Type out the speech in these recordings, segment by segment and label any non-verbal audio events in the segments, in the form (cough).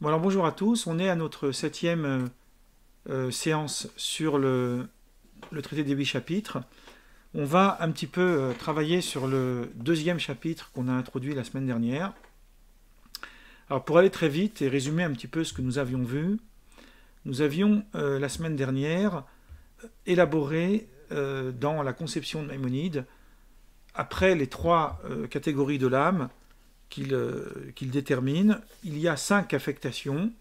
bonjour à tous, on est à notre septième euh, euh, séance sur le, traité des huit chapitres. On va un petit peu euh, travailler sur le deuxième chapitre qu'on a introduit la semaine dernière. Alors pour aller très vite et résumer un petit peu ce que nous avions vu, nous avions la semaine dernière élaboré dans la conception de Maïmonide, après les trois catégories de l'âme, euh, qu'il détermine. Il y a cinq affectations.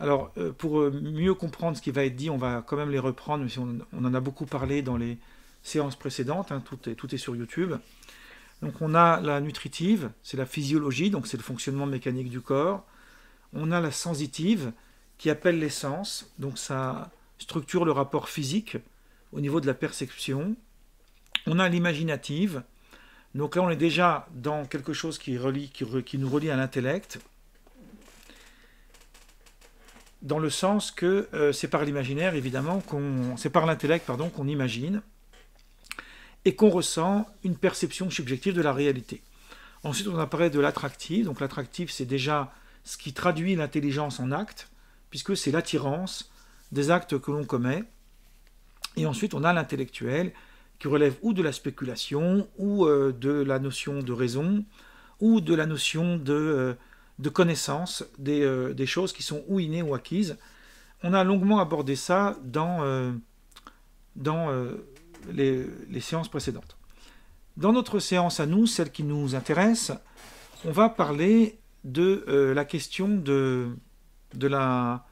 Alors, euh, pour euh, mieux comprendre ce qui va être dit, on va quand même les reprendre, mais on, en a beaucoup parlé dans les séances précédentes, hein, tout, est, tout, est, sur YouTube. Donc on a la nutritive, c'est la physiologie, donc c'est le fonctionnement mécanique du corps. On a la sensitive, qui appelle les sens, donc ça structure le rapport physique au niveau de la perception. On a l'imaginative, donc là, on est déjà dans quelque chose qui, nous relie à l'intellect, dans le sens que euh, c'est par l'imaginaire, évidemment, qu'on, c'est par l'intellect, pardon, qu'on imagine et qu'on ressent une perception subjective de la réalité. Ensuite, on apparaît de l'attractif. Donc l'attractif, c'est déjà ce qui traduit l'intelligence en acte, puisque c'est l'attirance des actes que l'on commet. Et ensuite, on a l'intellectuel, qui relèvent ou de la spéculation, ou euh, de la notion de raison, ou de la notion de, euh, de connaissance euh, des, choses qui sont ou innées ou acquises. On a longuement abordé ça dans, dans les, les, séances précédentes. Dans notre séance à nous, celle qui nous intéresse, on va parler de la question de, de la,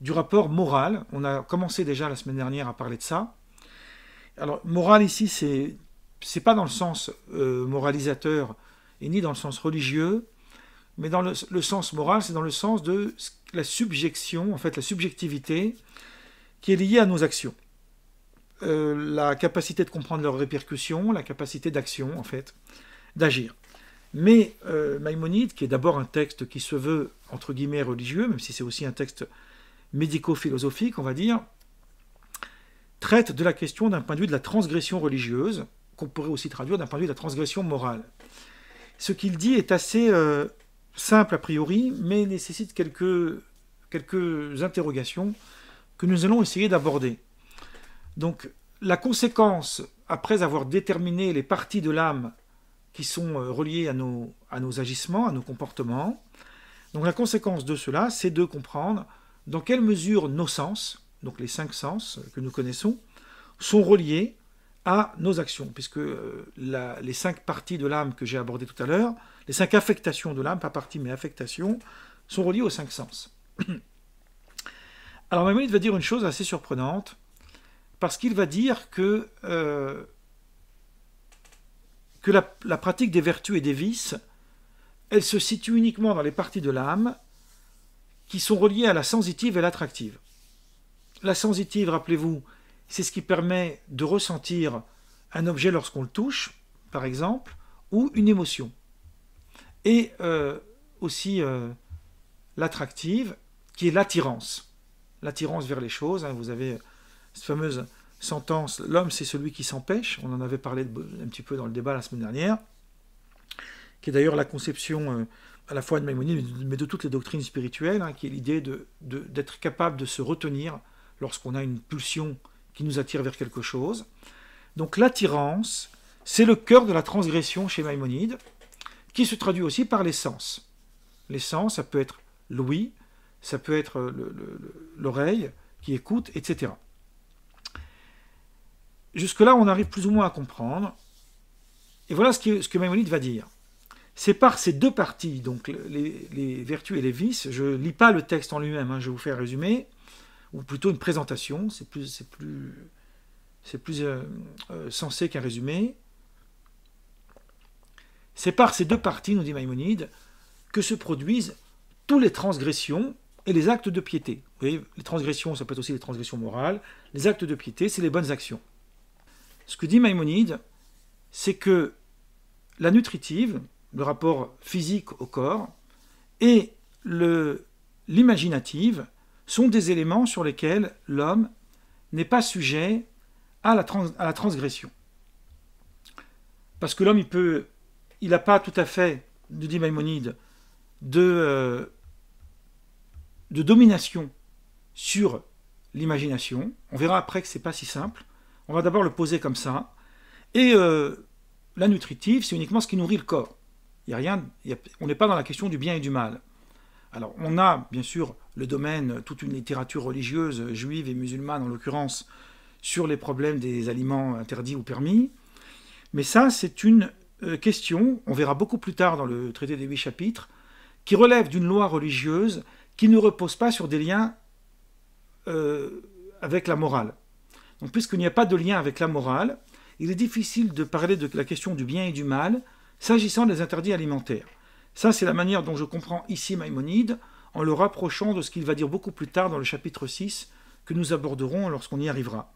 du rapport moral. On a commencé déjà la semaine dernière à parler de ça alors, morale ici, c'est n'est pas dans le sens euh, moralisateur et ni dans le sens religieux, mais dans le, sens moral, c'est dans le sens de la subjection, en fait la subjectivité qui est liée à nos actions. Euh, la capacité de comprendre leurs répercussions, la capacité d'action, en fait, d'agir. Mais euh, Maïmonide, qui est d'abord un texte qui se veut, entre guillemets, religieux, même si c'est aussi un texte médico-philosophique, on va dire, traite de la question d'un point de vue de la transgression religieuse, qu'on pourrait aussi traduire d'un point de vue de la transgression morale. Ce qu'il dit est assez euh, simple a priori, mais nécessite quelques, quelques interrogations que nous allons essayer d'aborder. Donc la conséquence, après avoir déterminé les parties de l'âme qui sont euh, reliées à nos, à nos agissements, à nos comportements, donc la conséquence de cela, c'est de comprendre dans quelle mesure nos sens, donc les cinq sens que nous connaissons, sont reliés à nos actions, puisque euh, les cinq parties de l'âme que j'ai abordées tout à l'heure, les cinq affectations de l'âme, pas parties mais affectations, sont reliées aux cinq sens. (clears throat) Alors Maïmonide va dire une chose assez surprenante, parce qu'il va dire que, euh, que la, la pratique des vertus et des vices, elle se situe uniquement dans les parties de l'âme qui sont reliées à la sensitive et l'attractive. La sensitive, rappelez-vous, c'est ce qui permet de ressentir un objet lorsqu'on le touche, par exemple, ou une émotion. Et euh, aussi euh, l'attractive, qui est l'attirance. L'attirance vers les choses. Hein, vous avez cette fameuse sentence, l'homme c'est celui qui s'empêche, on en avait parlé un petit peu dans le débat la semaine dernière, qui est d'ailleurs la conception euh, à la fois de Maïmonide, mais de toutes les doctrines spirituelles, hein, qui est l'idée d'être de, capable de se retenir lorsqu'on a une pulsion qui nous attire vers quelque chose. Donc l'attirance, c'est le cœur de la transgression chez Maïmonide, qui se traduit aussi par les sens. Les sens, ça peut être l'ouïe, ça peut être l'oreille qui écoute, etc. Jusque-là, on arrive plus ou moins à comprendre. Et voilà ce que, Maïmonide va dire. C'est par ces deux parties, donc les, vertus et les vices, je ne lis pas le texte en lui-même, hein, je vais vous faire résumer, ou plutôt une présentation, c'est plus, plus, c'est plus euh, euh, sensé qu'un résumé. C'est par ces deux parties, nous dit Maïmonide, que se produisent toutes les transgressions et les actes de piété. Vous voyez, les transgressions, ça peut être aussi les transgressions morales. Les actes de piété, c'est les bonnes actions. Ce que dit Maïmonide, c'est que la nutritive, le rapport physique au corps, et l'imaginative, sont des éléments sur lesquels l'homme n'est pas sujet à la, transgression. Parce que l'homme, il peut, il n'a pas tout à fait, nous dit Maïmonide, euh, de, domination sur l'imagination. On verra après que c'est pas si simple. On va d'abord le poser comme ça. Et euh, la nutritive, c'est uniquement ce qui nourrit le corps. rien, on n'est pas dans la question du bien et du mal. Alors on a bien sûr le domaine, toute une littérature religieuse, euh, juive et musulmane en l'occurrence, sur les problèmes des aliments interdits ou permis. Mais ça, c'est une euh, question, on verra beaucoup plus tard dans le traité des huit chapitres, qui relève d'une loi religieuse qui ne repose pas sur des liens euh, avec la morale. Donc puisqu'il n'y a pas de lien avec la morale, il est difficile de parler de la question du bien et du mal s'agissant des interdits alimentaires. Ça, c'est la manière dont je comprends ici Maïmonide, en le rapprochant de ce qu'il va dire beaucoup plus tard dans le chapitre 6, que nous aborderons lorsqu'on y arrivera.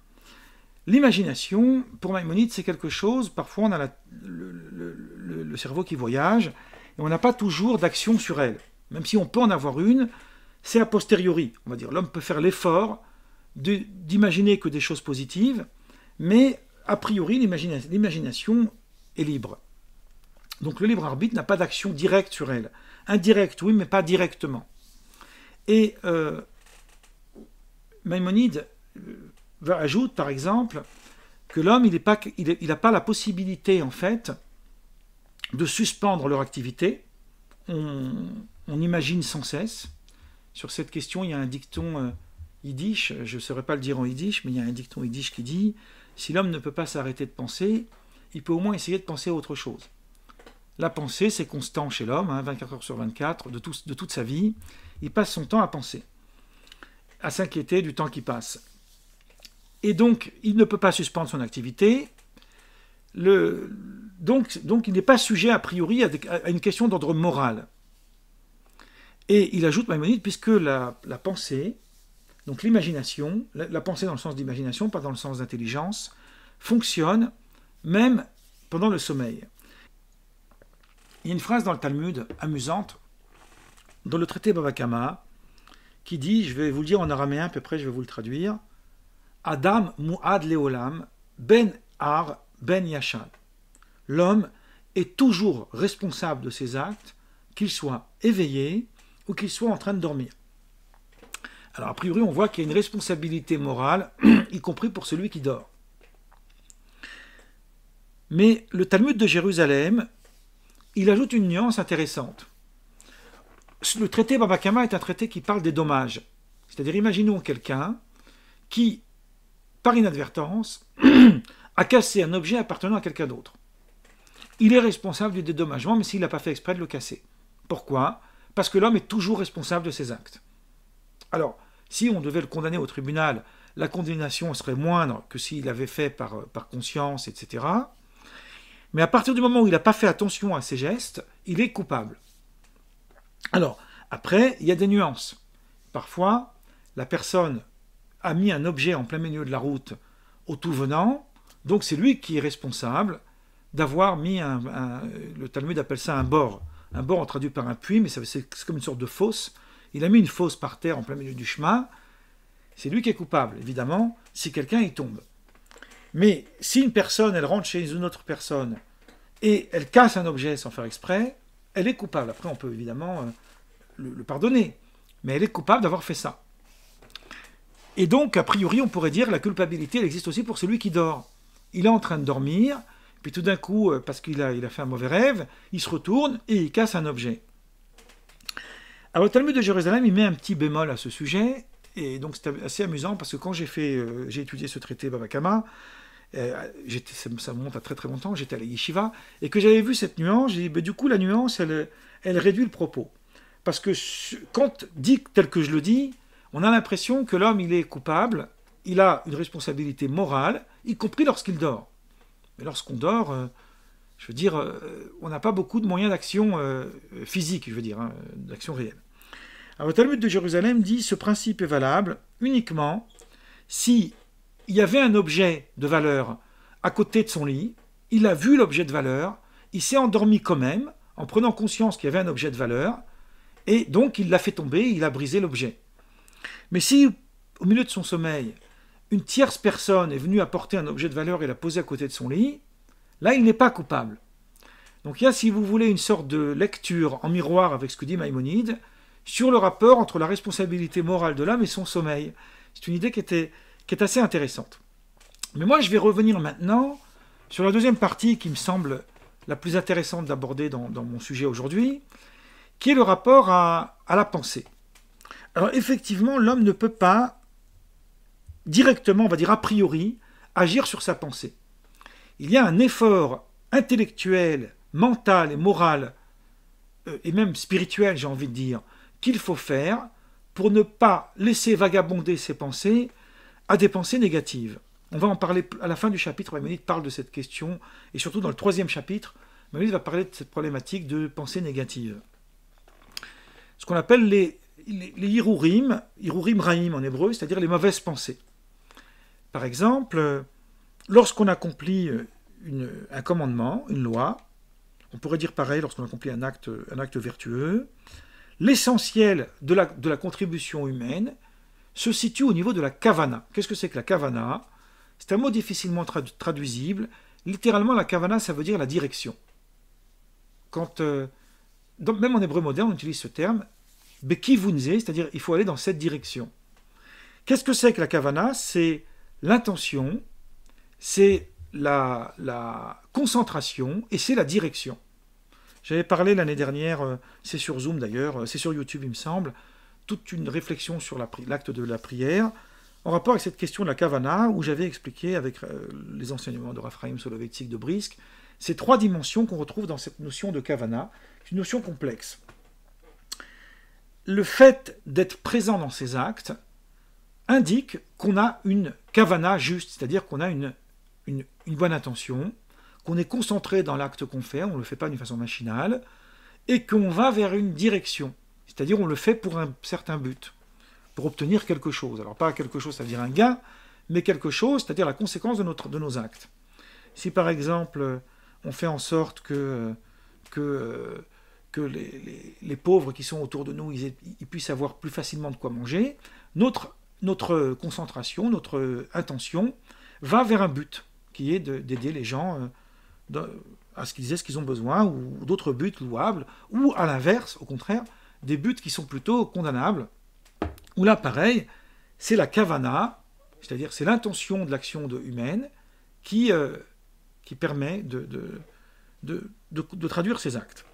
L'imagination, pour Maïmonide, c'est quelque chose, parfois on a le, cerveau qui voyage, et on n'a pas toujours d'action sur elle. Même si on peut en avoir une, c'est a posteriori. On va dire, l'homme peut faire l'effort d'imaginer que des choses positives, mais a priori, l'imagination est libre. Donc le libre arbitre n'a pas d'action directe sur elle. Indirecte, oui, mais pas directement. Et euh, Maïmonide euh, ajoute, par exemple, que l'homme, il n'a pas, pas la possibilité, en fait, de suspendre leur activité. On, imagine sans cesse. Sur cette question, il y a un dicton euh, yiddish, je ne saurais pas le dire en yiddish, mais il y a un dicton yiddish qui dit Si l'homme ne peut pas s'arrêter de penser, il peut au moins essayer de penser à autre chose. La pensée, c'est constant chez l'homme, 24 hein, heures sur 24, de, toute sa vie. Il passe son temps à penser, à s'inquiéter du temps qui passe. Et donc, il ne peut pas suspendre son activité. donc, il n'est pas sujet a priori à, une question d'ordre moral. Et il ajoute Maïmonide, puisque la, pensée, donc l'imagination, la, pensée dans le sens d'imagination, pas dans le sens d'intelligence, fonctionne même pendant le sommeil. Il y a une phrase dans le Talmud amusante, dans le traité Babakama, qui dit, je vais vous le dire en araméen, à peu près, je vais vous le traduire, Adam mu'ad leolam, ben ar ben yachan »« L'homme est toujours responsable de ses actes, qu'il soit éveillé ou qu'il soit en train de dormir. Alors, a priori, on voit qu'il y a une responsabilité morale, (clears throat) y compris pour celui qui dort. Mais le Talmud de Jérusalem il ajoute une nuance intéressante. Le traité Babakama est un traité qui parle des dommages. C'est-à-dire, imaginons quelqu'un qui, par inadvertance, (clears throat) a cassé un objet appartenant à quelqu'un d'autre. Il est responsable du dédommagement, mais s'il n'a pas fait exprès de le casser. Pourquoi Parce que l'homme est toujours responsable de ses actes. Alors, si on devait le condamner au tribunal, la condamnation serait moindre que s'il avait fait par, euh, par conscience, etc. Mais à partir du moment où il n'a pas fait attention à ses gestes, il est coupable. Alors, après, il y a des nuances. Parfois, la personne a mis un objet en plein milieu de la route au tout venant, donc c'est lui qui est responsable d'avoir mis un, le Talmud appelle ça un bord. Un bord traduit par un puits, mais c'est comme une sorte de fosse. Il a mis une fosse par terre en plein milieu du chemin. C'est lui qui est coupable, évidemment, si quelqu'un y tombe. Mais si une personne, elle rentre chez une autre personne et elle casse un objet sans faire exprès, elle est coupable. Après, on peut évidemment euh, le, pardonner, mais elle est coupable d'avoir fait ça. Et donc, a priori, on pourrait dire la culpabilité, existe aussi pour celui qui dort. Il est en train de dormir, puis tout d'un coup, euh, parce qu'il a, a fait un mauvais rêve, il se retourne et il casse un objet. Alors, le Talmud de Jérusalem, il met un petit bémol à ce sujet, et donc c'était assez amusant parce que quand j'ai fait, euh, j'ai étudié ce traité Babakama, euh, ça, me monte à très très longtemps, j'étais à la yeshiva, et que j'avais vu cette nuance, j'ai dit, bah, du coup la nuance, elle, réduit le propos. Parce que quand dit tel que je le dis, on a l'impression que l'homme, il est coupable, il a une responsabilité morale, y compris lorsqu'il dort. Mais lorsqu'on dort, euh, je veux dire, on n'a pas beaucoup de moyens d'action physique, je veux dire, hein, d'action réelle. Alors, le Talmud de Jérusalem dit ce principe est valable uniquement si il y avait un objet de valeur à côté de son lit, il a vu l'objet de valeur, il s'est endormi quand même, en prenant conscience qu'il y avait un objet de valeur, et donc il l'a fait tomber, il a brisé l'objet. Mais si, au milieu de son sommeil, une tierce personne est venue apporter un objet de valeur et l'a posé à côté de son lit, là, il n'est pas coupable. Donc il y a, si vous voulez, une sorte de lecture en miroir avec ce que dit Maïmonide, sur le rapport entre la responsabilité morale de l'âme et son sommeil. C'est une idée qui, était, qui est assez intéressante. Mais moi, je vais revenir maintenant sur la deuxième partie qui me semble la plus intéressante d'aborder dans, mon sujet aujourd'hui, qui est le rapport à la pensée. Alors effectivement, l'homme ne peut pas directement, on va dire a priori, agir sur sa pensée. Il y a un effort intellectuel, mental et moral, euh, et même spirituel, j'ai envie de dire, qu'il faut faire pour ne pas laisser vagabonder ses pensées à des pensées négatives. On va en parler à la fin du chapitre, Maïmonide parle de cette question, et surtout dans le troisième chapitre, Maïmonide va parler de cette problématique de pensées négatives. Ce qu'on appelle les, les, irurim hirurim, raïm en hébreu, c'est-à-dire les mauvaises pensées. Par exemple, lorsqu'on accomplit un commandement, une loi, on pourrait dire pareil lorsqu'on accomplit un acte, un acte vertueux, l'essentiel de la, contribution humaine se situe au niveau de la kavana. Qu'est-ce que c'est que la kavana C'est un mot difficilement traduisible. Littéralement, la kavana, ça veut dire la direction. Quand, euh, même en hébreu moderne, on utilise ce terme, bekivunze, c'est-à-dire il faut aller dans cette direction. Qu'est-ce que c'est que la kavana C'est l'intention, c'est la, la concentration et c'est la direction. J'avais parlé l'année dernière, euh, c'est sur Zoom d'ailleurs, euh, c'est sur YouTube il me semble, toute une réflexion sur l'acte de la prière, en rapport avec cette question de la Kavana, où j'avais expliqué avec euh, les enseignements de Raphaël Soloveitchik de Brisk, ces trois dimensions qu'on retrouve dans cette notion de Kavana, une notion complexe. Le fait d'être présent dans ces actes indique qu'on a une Kavana juste, c'est-à-dire qu'on a une, une bonne intention, qu'on est concentré dans l'acte qu'on fait, on ne le fait pas d'une façon machinale, et qu'on va vers une direction. C'est-à-dire on le fait pour un certain but, pour obtenir quelque chose. Alors pas quelque chose, ça veut dire un gain, mais quelque chose, c'est-à-dire la conséquence de, notre, de nos actes. Si par exemple on fait en sorte que, que, que les, les, pauvres qui sont autour de nous, ils, ils, puissent avoir plus facilement de quoi manger, notre, notre concentration, notre intention va vers un but, qui est d'aider les gens euh, à ce qu'ils disaient ce qu'ils ont besoin, ou d'autres buts louables, ou à l'inverse, au contraire, des buts qui sont plutôt condamnables, Ou là, pareil, c'est la kavana, c'est-à-dire c'est l'intention de l'action humaine qui, euh, qui permet de de, de, de, traduire ces actes.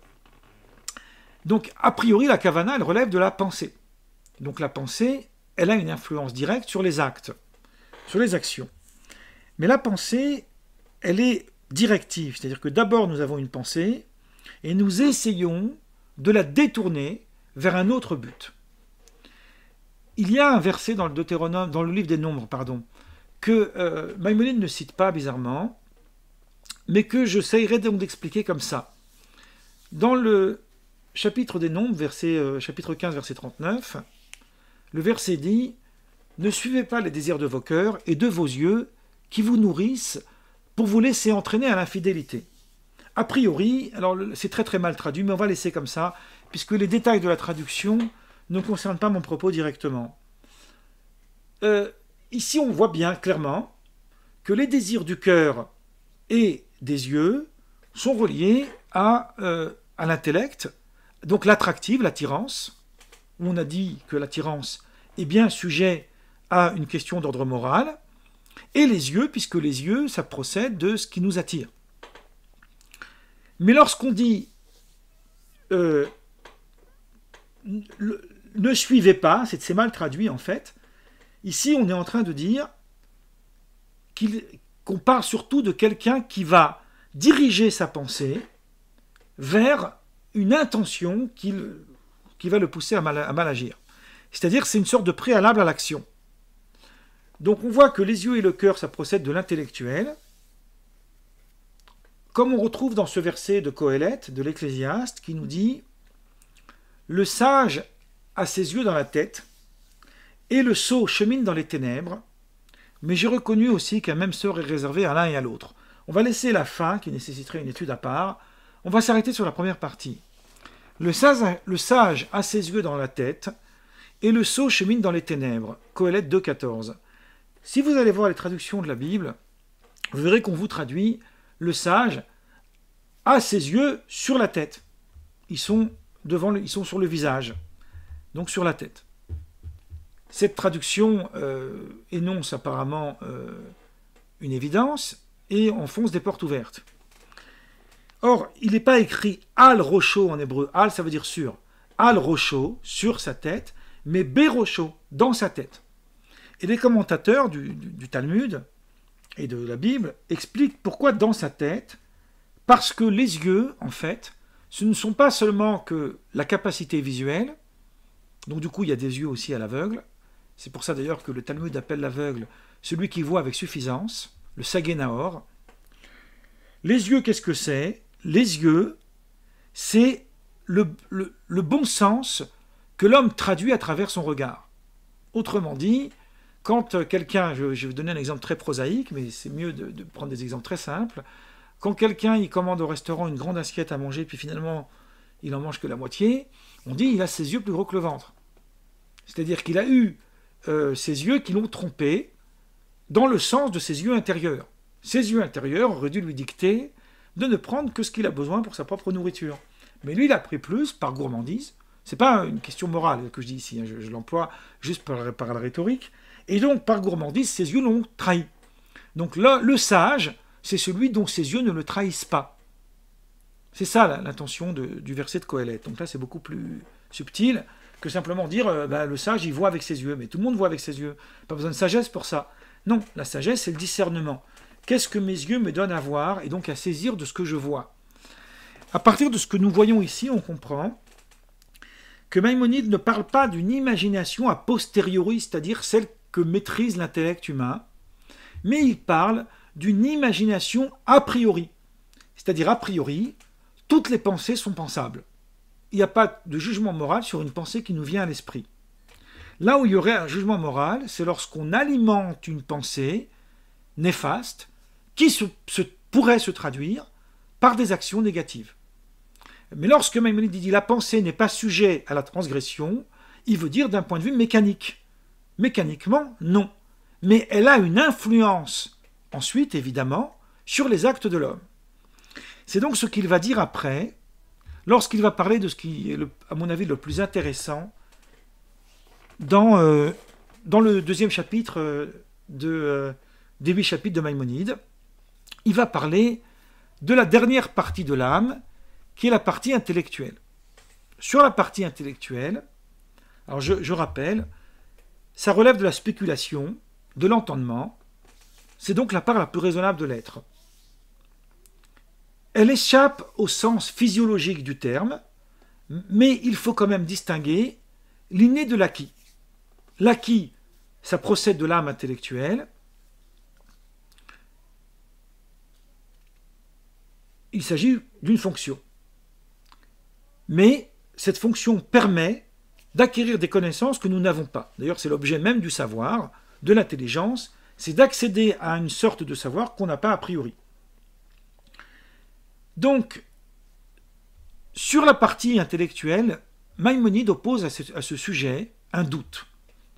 Donc, a priori, la cavana, elle relève de la pensée. Donc la pensée, elle a une influence directe sur les actes, sur les actions. Mais la pensée, elle est directive, c'est-à-dire que d'abord nous avons une pensée et nous essayons de la détourner vers un autre but. Il y a un verset dans le Deutéronome, dans le livre des Nombres, pardon, que euh, ne cite pas bizarrement, mais que j'essayerai donc d'expliquer comme ça. Dans le chapitre des Nombres, verset, euh, chapitre 15, verset 39, le verset dit Ne suivez pas les désirs de vos cœurs et de vos yeux qui vous nourrissent pour vous laisser entraîner à l'infidélité. A priori, alors c'est très très mal traduit, mais on va laisser comme ça, puisque les détails de la traduction ne concernent pas mon propos directement. Euh, ici, on voit bien clairement que les désirs du cœur et des yeux sont reliés à, euh, à l'intellect, donc l'attractive, l'attirance. On a dit que l'attirance est bien sujet à une question d'ordre moral, et les yeux, puisque les yeux, ça procède de ce qui nous attire. Mais lorsqu'on dit euh, ne suivez pas, c'est mal traduit en fait, ici on est en train de dire qu'on parle surtout de quelqu'un qui va diriger sa pensée vers une intention qui, va le pousser à mal, à mal agir. C'est-à-dire c'est une sorte de préalable à l'action. Donc on voit que les yeux et le cœur, ça procède de l'intellectuel, comme on retrouve dans ce verset de Coëlette, de l'Ecclésiaste, qui nous dit Le sage a ses yeux dans la tête, et le sot chemine dans les ténèbres, mais j'ai reconnu aussi qu'un même sort est réservé à l'un et à l'autre. On va laisser la fin, qui nécessiterait une étude à part. On va s'arrêter sur la première partie. Le sage, a ses yeux dans la tête, et le sot chemine dans les ténèbres. Coëlette 2.14. Si vous allez voir les traductions de la Bible, vous verrez qu'on vous traduit le sage à ses yeux sur la tête. Ils sont, devant ils sont sur le visage, donc sur la tête. Cette traduction euh, énonce apparemment euh, une évidence et enfonce des portes ouvertes. Or, il n'est pas écrit al rocho en hébreu. Al, ça veut dire sur. Al rocho, sur sa tête, mais rocho, dans sa tête. Et les commentateurs du, Talmud et de la Bible expliquent pourquoi dans sa tête, parce que les yeux, en fait, ce ne sont pas seulement que la capacité visuelle, donc du coup il y a des yeux aussi à l'aveugle, c'est pour ça d'ailleurs que le Talmud appelle l'aveugle celui qui voit avec suffisance, le sagenaor. Les yeux, qu'est-ce que c'est Les yeux, c'est le, bon sens que l'homme traduit à travers son regard. Autrement dit, quand euh, quelqu'un, je, vais vous donner un exemple très prosaïque, mais c'est mieux de, prendre des exemples très simples. Quand quelqu'un il commande au restaurant une grande assiette à manger, puis finalement il en mange que la moitié, on dit il a ses yeux plus gros que le ventre. C'est-à-dire qu'il a eu euh, ses yeux qui l'ont trompé dans le sens de ses yeux intérieurs. Ses yeux intérieurs auraient dû lui dicter de ne prendre que ce qu'il a besoin pour sa propre nourriture. Mais lui, il a pris plus par gourmandise. C'est pas une question morale que je dis ici, hein, je, l'emploie juste par la rhétorique. Et donc, par gourmandise, ses yeux l'ont trahi. Donc là, le sage, c'est celui dont ses yeux ne le trahissent pas. C'est ça l'intention du verset de Coëlette. Donc là, c'est beaucoup plus subtil que simplement dire euh, bah, le sage, il voit avec ses yeux. Mais tout le monde voit avec ses yeux. Pas besoin de sagesse pour ça. Non, la sagesse, c'est le discernement. Qu'est-ce que mes yeux me donnent à voir et donc à saisir de ce que je vois À partir de ce que nous voyons ici, on comprend que Maïmonide ne parle pas d'une imagination a posteriori, c'est-à-dire celle que maîtrise l'intellect humain, mais il parle d'une imagination a priori. C'est-à-dire, a priori, toutes les pensées sont pensables. Il n'y a pas de jugement moral sur une pensée qui nous vient à l'esprit. Là où il y aurait un jugement moral, c'est lorsqu'on alimente une pensée néfaste qui se, pourrait se traduire par des actions négatives. Mais lorsque Maïmonide dit la pensée n'est pas sujet à la transgression, il veut dire d'un point de vue mécanique. Mécaniquement, non. Mais elle a une influence, ensuite évidemment, sur les actes de l'homme. C'est donc ce qu'il va dire après, lorsqu'il va parler de ce qui est, à mon avis, le plus intéressant dans, euh, dans le deuxième chapitre euh, de, euh, des huit chapitres de Maïmonide. Il va parler de la dernière partie de l'âme, qui est la partie intellectuelle. Sur la partie intellectuelle, alors je rappelle, ça relève de la spéculation, de l'entendement. C'est donc la part la plus raisonnable de l'être. Elle échappe au sens physiologique du terme, mais il faut quand même distinguer l'inné de l'acquis. L'acquis, ça procède de l'âme intellectuelle. Il s'agit d'une fonction. Mais cette fonction permet d'acquérir des connaissances que nous n'avons pas. D'ailleurs, c'est l'objet même du savoir, de l'intelligence, c'est d'accéder à une sorte de savoir qu'on n'a pas a priori. Donc, sur la partie intellectuelle, Maïmonide oppose à ce, sujet un doute.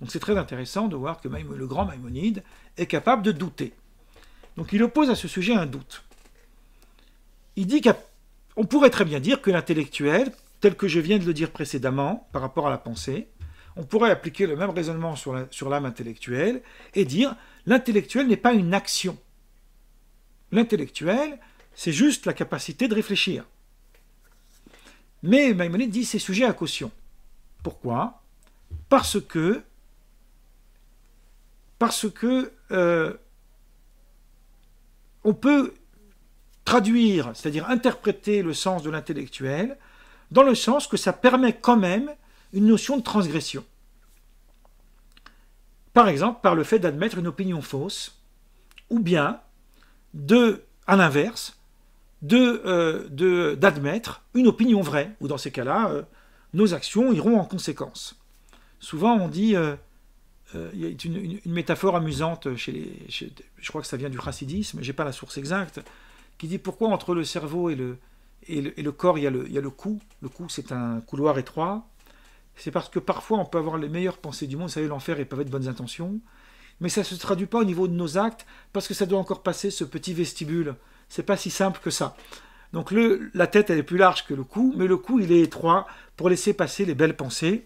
Donc c'est très intéressant de voir que le grand Maïmonide est capable de douter. Donc il oppose à ce sujet un doute. Il dit qu'on pourrait très bien dire que l'intellectuel tel que je viens de le dire précédemment par rapport à la pensée, on pourrait appliquer le même raisonnement sur l'âme intellectuelle et dire l'intellectuel n'est pas une action. L'intellectuel, c'est juste la capacité de réfléchir. Mais Maïmonide dit c'est sujet à caution. Pourquoi Parce que parce que euh, on peut traduire, c'est-à-dire interpréter le sens de l'intellectuel dans le sens que ça permet quand même une notion de transgression. Par exemple, par le fait d'admettre une opinion fausse, ou bien, à l'inverse, euh, d'admettre une opinion vraie, ou dans ces cas-là, euh, nos actions iront en conséquence. Souvent, on dit, euh, il y a une, métaphore amusante, chez les, je crois que ça vient du racidisme, je n'ai pas la source exacte, qui dit pourquoi entre le cerveau et le, et le, corps, il y a le, il cou. Le cou, c'est un couloir étroit. C'est parce que parfois, on peut avoir les meilleures pensées du monde. Vous savez, l'enfer est être de bonnes intentions. Mais ça ne se traduit pas au niveau de nos actes, parce que ça doit encore passer ce petit vestibule. C'est pas si simple que ça. Donc le, la tête, elle est plus large que le cou, mais le cou, il est étroit pour laisser passer les belles pensées.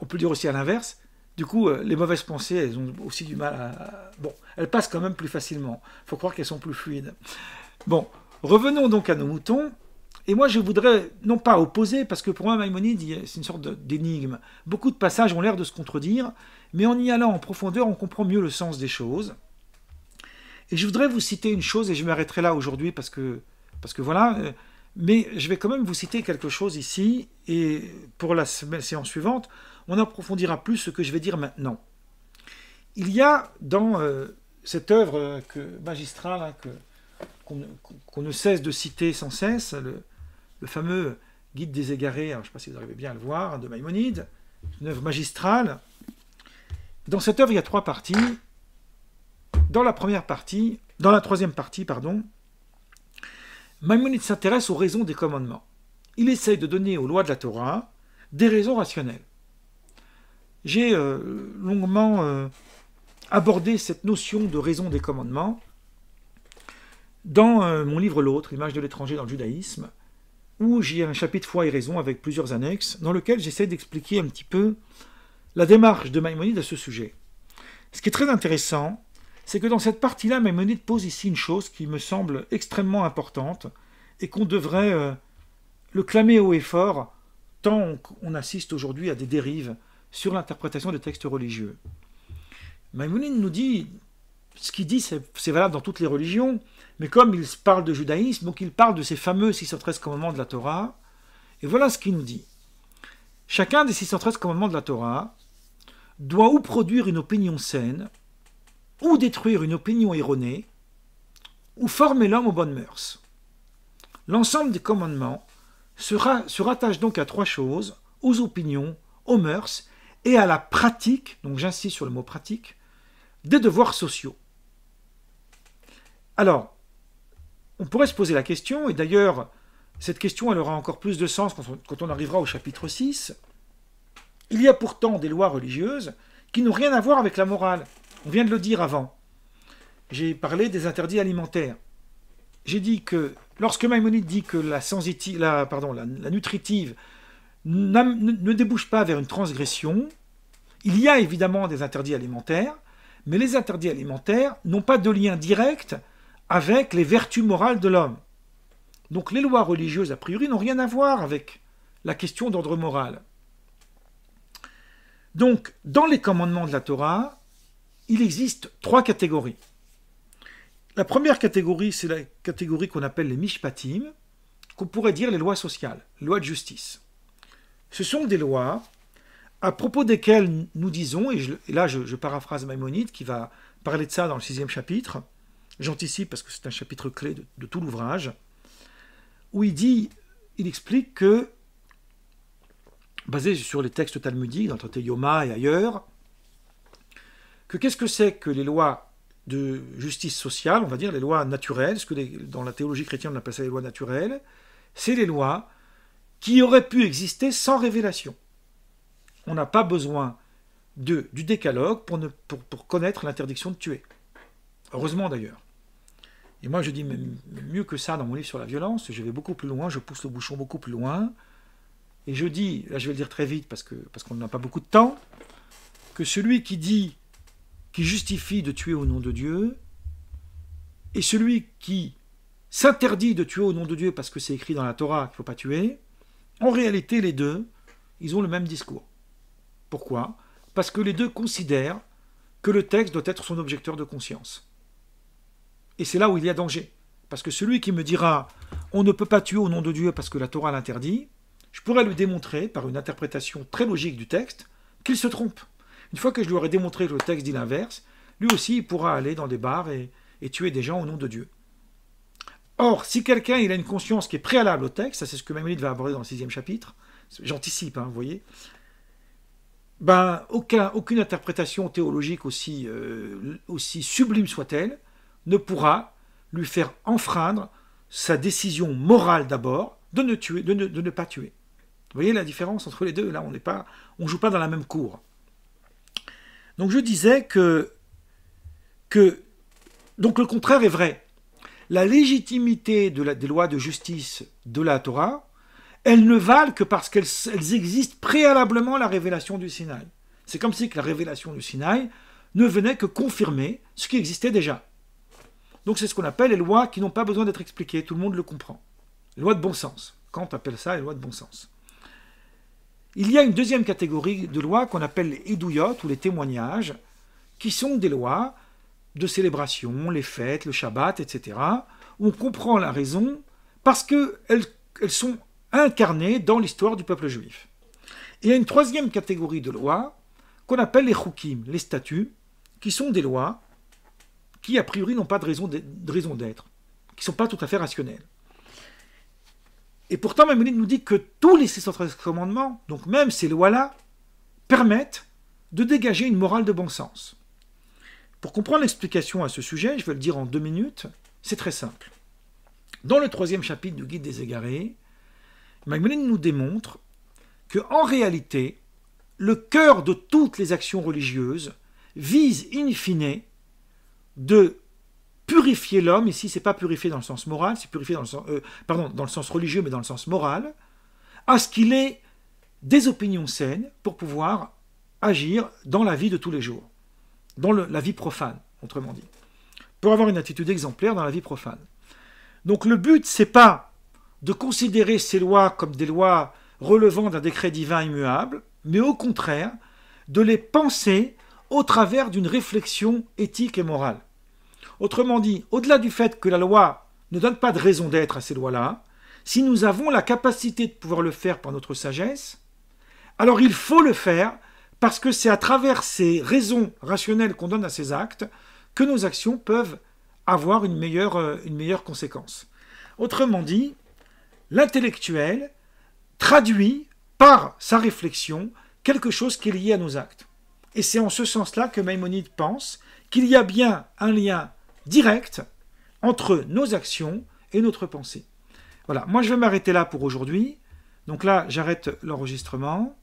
On peut dire aussi à l'inverse. Du coup, euh, les mauvaises pensées, elles ont aussi du mal à... Bon, elles passent quand même plus facilement. Il faut croire qu'elles sont plus fluides. Bon, Revenons donc à nos moutons. Et moi, je voudrais, non pas opposer, parce que pour moi, Maïmonide, c'est une sorte d'énigme. Beaucoup de passages ont l'air de se contredire, mais en y allant en profondeur, on comprend mieux le sens des choses. Et je voudrais vous citer une chose, et je m'arrêterai là aujourd'hui, parce que, parce que voilà, euh, mais je vais quand même vous citer quelque chose ici, et pour la séance suivante, on approfondira plus ce que je vais dire maintenant. Il y a dans euh, cette œuvre que, magistrale hein, que, qu'on ne cesse de citer sans cesse, le, fameux Guide des égarés, je ne sais pas si vous arrivez bien à le voir, de Maïmonide, une œuvre magistrale. Dans cette œuvre, il y a trois parties. Dans la première partie, dans la troisième partie, pardon, Maïmonide s'intéresse aux raisons des commandements. Il essaye de donner aux lois de la Torah des raisons rationnelles. J'ai euh, longuement euh, abordé cette notion de raison des commandements dans euh, mon livre L'autre, Image de l'étranger dans le judaïsme, où j'ai un chapitre Foi et raison avec plusieurs annexes, dans lequel j'essaie d'expliquer un petit peu la démarche de Maïmonide à ce sujet. Ce qui est très intéressant, c'est que dans cette partie-là, Maïmonide pose ici une chose qui me semble extrêmement importante et qu'on devrait euh, le clamer haut et fort, tant qu'on assiste aujourd'hui à des dérives sur l'interprétation des textes religieux. Maïmonide nous dit ce qu'il dit, c'est valable dans toutes les religions, mais comme il parle de judaïsme, donc il parle de ces fameux 613 commandements de la Torah, et voilà ce qu'il nous dit. Chacun des 613 commandements de la Torah doit ou produire une opinion saine, ou détruire une opinion erronée, ou former l'homme aux bonnes mœurs. L'ensemble des commandements se, se rattache donc à trois choses, aux opinions, aux mœurs, et à la pratique, donc j'insiste sur le mot pratique, des devoirs sociaux. Alors, on pourrait se poser la question, et d'ailleurs, cette question elle aura encore plus de sens quand on, arrivera au chapitre 6. Il y a pourtant des lois religieuses qui n'ont rien à voir avec la morale. On vient de le dire avant. J'ai parlé des interdits alimentaires. J'ai dit que lorsque Maïmonide dit que la, la, pardon, la nutritive ne débouche pas vers une transgression, il y a évidemment des interdits alimentaires, mais les interdits alimentaires n'ont pas de lien direct avec les vertus morales de l'homme. Donc les lois religieuses, a priori, n'ont rien à voir avec la question d'ordre moral. Donc, dans les commandements de la Torah, il existe trois catégories. La première catégorie, c'est la catégorie qu'on appelle les mishpatim, qu'on pourrait dire les lois sociales, lois de justice. Ce sont des lois à propos desquelles nous disons, et, là je, je paraphrase Maïmonide qui va parler de ça dans le sixième chapitre, J'anticipe parce que c'est un chapitre clé de, tout l'ouvrage, où il dit, il explique que, basé sur les textes talmudiques, dans le traité Yoma et ailleurs, que qu'est-ce que c'est que les lois de justice sociale, on va dire les lois naturelles, ce que dans la théologie chrétienne on appelle ça les lois naturelles, c'est les lois qui auraient pu exister sans révélation. On n'a pas besoin de, du décalogue pour, ne, pour connaître l'interdiction de tuer. Heureusement d'ailleurs. Et moi, je dis mieux que ça dans mon livre sur la violence, je vais beaucoup plus loin, je pousse le bouchon beaucoup plus loin. Et je dis, là je vais le dire très vite parce qu'on parce qu'on n'a pas beaucoup de temps, que celui qui dit, qui justifie de tuer au nom de Dieu, et celui qui s'interdit de tuer au nom de Dieu parce que c'est écrit dans la Torah qu'il ne faut pas tuer, en réalité les deux, ils ont le même discours. Pourquoi Parce que les deux considèrent que le texte doit être son objecteur de conscience. Et c'est là où il y a danger. Parce que celui qui me dira on ne peut pas tuer au nom de Dieu parce que la Torah l'interdit, je pourrais lui démontrer par une interprétation très logique du texte qu'il se trompe. Une fois que je lui aurai démontré que le texte dit l'inverse, lui aussi il pourra aller dans des bars et, tuer des gens au nom de Dieu. Or, si quelqu'un il a une conscience qui est préalable au texte, ça c'est ce que Maimonides va aborder dans le sixième chapitre, j'anticipe, hein, vous voyez, ben, aucune interprétation théologique aussi euh, sublime soit-elle ne pourra lui faire enfreindre sa décision morale d'abord de ne, tuer, de ne, pas tuer. Vous voyez la différence entre les deux Là, on n'est pas, on joue pas dans la même cour. Donc je disais que, que donc le contraire est vrai. La légitimité des lois de justice de la Torah, elles ne valent que parce qu'elles existent préalablement à la révélation du Sinaï. C'est comme si la révélation du Sinaï ne venait que confirmer ce qui existait déjà. Donc c'est ce qu'on appelle les lois qui n'ont pas besoin d'être expliquées, tout le monde le comprend. Les lois de bon sens. Quand on appelle ça les lois de bon sens. Il y a une deuxième catégorie de lois qu'on appelle les idouillottes ou les témoignages, qui sont des lois de célébration, les fêtes, le Shabbat, etc., où on comprend la raison parce qu'elles elles sont incarnées dans l'histoire du peuple juif. il y a une troisième catégorie de lois qu'on appelle les choukim, les statuts, qui sont des lois qui, a priori, n'ont pas de raison d'être, qui ne sont pas tout à fait rationnels. Et pourtant, Maimonides nous dit que tous les 613 commandements, donc même ces lois-là, permettent de dégager une morale de bon sens. Pour comprendre l'explication à ce sujet, je vais le dire en deux minutes, c'est très simple. Dans le troisième chapitre du Guide des égarés, Maimonides nous démontre que, en réalité, le cœur de toutes les actions religieuses vise in fine de purifier l'homme, ici n'est pas purifié dans le sens moral, c'est purifié dans le sens, euh, pardon, dans le sens religieux, mais dans le sens moral, à ce qu'il ait des opinions saines pour pouvoir agir dans la vie de tous les jours, dans la vie profane, autrement dit, pour avoir une attitude exemplaire dans la vie profane. Donc le but, n'est pas de considérer ces lois comme des lois relevant d'un décret divin immuable, mais au contraire, de les penser au travers d'une réflexion éthique et morale. Autrement dit, au-delà du fait que la loi ne donne pas de raison d'être à ces lois-là, si nous avons la capacité de pouvoir le faire par notre sagesse, alors il faut le faire parce que c'est à travers ces raisons rationnelles qu'on donne à ces actes que nos actions peuvent avoir une meilleure, euh, une meilleure conséquence. Autrement dit, l'intellectuel traduit par sa réflexion quelque chose qui est lié à nos actes. Et c'est en ce sens-là que Maïmonide pense qu'il y a bien un lien direct entre nos actions et notre pensée. Voilà, moi je vais m'arrêter là pour aujourd'hui. Donc là, j'arrête l'enregistrement.